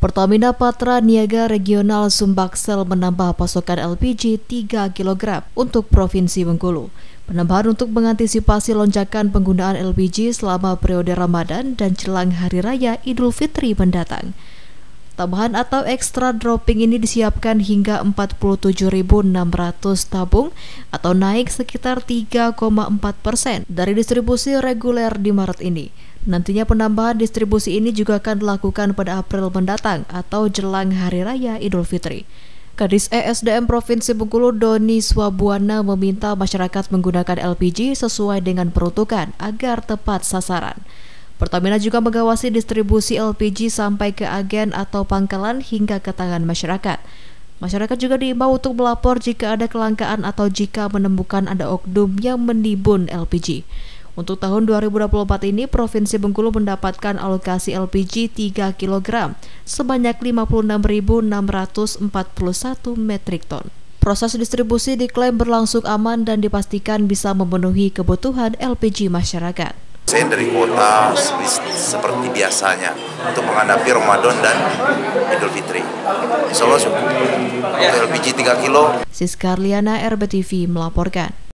Pertamina Patra Niaga Regional Sumbaksel menambah pasokan LPG 3 kg untuk Provinsi Bengkulu. Penambahan untuk mengantisipasi lonjakan penggunaan LPG selama periode Ramadan dan jelang Hari Raya Idul Fitri mendatang. Tambahan atau ekstra dropping ini disiapkan hingga 47.600 tabung atau naik sekitar 3,4 persen dari distribusi reguler di Maret ini. Nantinya penambahan distribusi ini juga akan dilakukan pada April mendatang atau jelang Hari Raya Idul Fitri. Kadis ESDM Provinsi Bengkulu Doni Swabuana meminta masyarakat menggunakan LPG sesuai dengan peruntukan agar tepat sasaran. Pertamina juga mengawasi distribusi LPG sampai ke agen atau pangkalan hingga ke tangan masyarakat. Masyarakat juga diimbau untuk melapor jika ada kelangkaan atau jika menemukan ada oknum yang menimbun LPG. Untuk tahun 2024 ini, Provinsi Bengkulu mendapatkan alokasi LPG 3 kg sebanyak 56.641 metrik ton. Proses distribusi diklaim berlangsung aman dan dipastikan bisa memenuhi kebutuhan LPG masyarakat. Saya dari kota seperti biasanya untuk menghadapi Ramadan dan Idul Fitri. Insya Allah cukup. LPG 3 kilo. Siskarliana RBTV melaporkan.